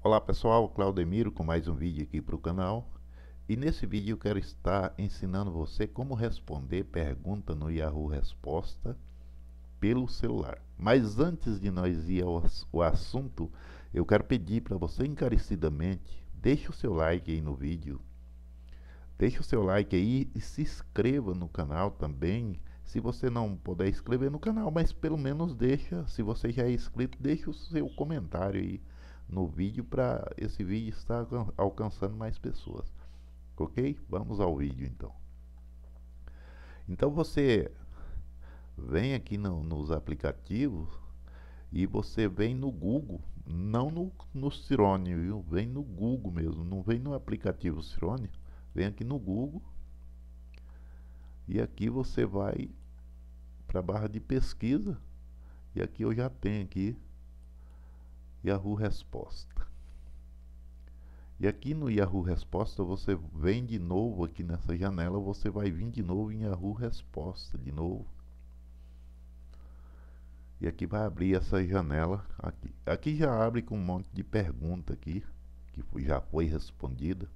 Olá pessoal, Claudemiro com mais um vídeo aqui para o canal e nesse vídeo eu quero estar ensinando você como responder pergunta no Yahoo Resposta pelo celular. Mas antes de nós ir ao, assunto, eu quero pedir para você encarecidamente, deixe o seu like aí no vídeo, deixe o seu like aí e se inscreva no canal também, se você não puder inscrever no canal, mas pelo menos deixa, se você já é inscrito, deixe o seu comentário aí no vídeo para esse vídeo estar alcançando mais pessoas. Ok? Vamos ao vídeo então. Então você vem aqui no, nos aplicativos e você vem no Google, não no, no Cirone, viu? Vem no Google mesmo, não vem no aplicativo Cirone, vem aqui no Google e aqui você vai para a barra de pesquisa e aqui eu já tenho aqui Yahoo Resposta. E aqui no Yahoo Resposta você vem de novo aqui nessa janela, você vai vir de novo em Yahoo Resposta de novo. E aqui vai abrir essa janela aqui. Aqui já abre com um monte de pergunta aqui que já foi respondida.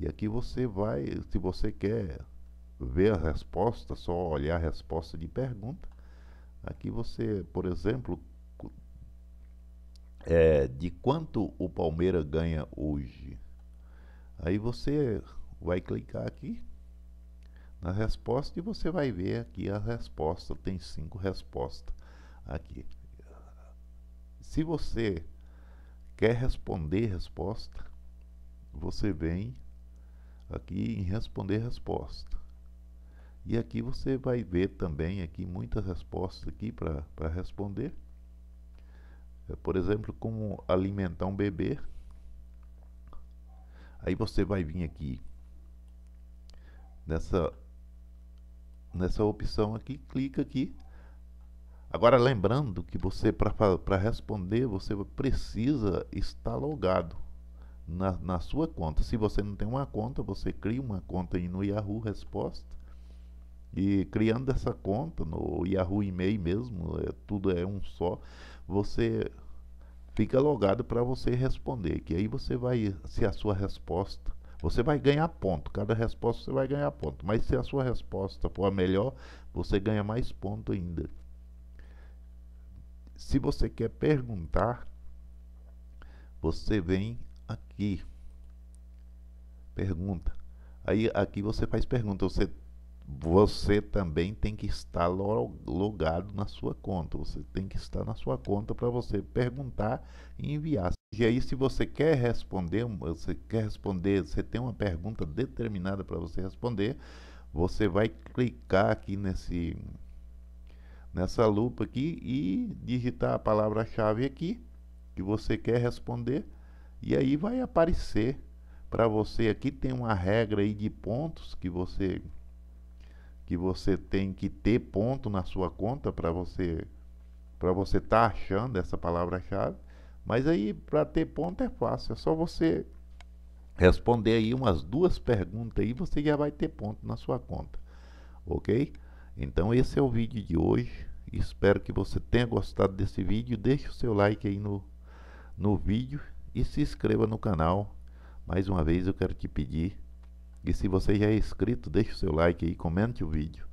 E aqui você vai, se você quer ver a resposta, só olhar a resposta de pergunta. Aqui você, por exemplo, é, de quanto o Palmeiras ganha hoje. Aí você vai clicar aqui na resposta e você vai ver aqui a resposta. Tem cinco respostas aqui. Se você quer responder resposta, você vem aqui em responder resposta. E aqui você vai ver também aqui muitas respostas aqui para responder. É, por exemplo, como alimentar um bebê. Aí você vai vir aqui nessa nessa opção aqui, clica aqui. Agora lembrando que você para responder você precisa estar logado na, na sua conta. Se você não tem uma conta, você cria uma conta aí no Yahoo Resposta e criando essa conta no Yahoo e-mail mesmo, é, tudo é um só, você fica logado para você responder, que aí você vai, se a sua resposta, você vai ganhar ponto, cada resposta você vai ganhar ponto, mas se a sua resposta for a melhor, você ganha mais ponto ainda. Se você quer perguntar, você vem aqui, pergunta. Aí aqui você faz pergunta, você você também tem que estar logado na sua conta. Você tem que estar na sua conta para você perguntar e enviar. E aí, se você quer responder, você quer responder, você tem uma pergunta determinada para você responder, você vai clicar aqui nesse nessa lupa aqui e digitar a palavra-chave aqui que você quer responder e aí vai aparecer para você aqui tem uma regra aí de pontos que você que você tem que ter ponto na sua conta para você para você estar tá achando essa palavra-chave. Mas aí para ter ponto é fácil, é só você responder aí umas duas perguntas e você já vai ter ponto na sua conta. OK? Então esse é o vídeo de hoje. Espero que você tenha gostado desse vídeo. Deixe o seu like aí no no vídeo e se inscreva no canal. Mais uma vez eu quero te pedir e se você já é inscrito, deixe o seu like e comente o vídeo.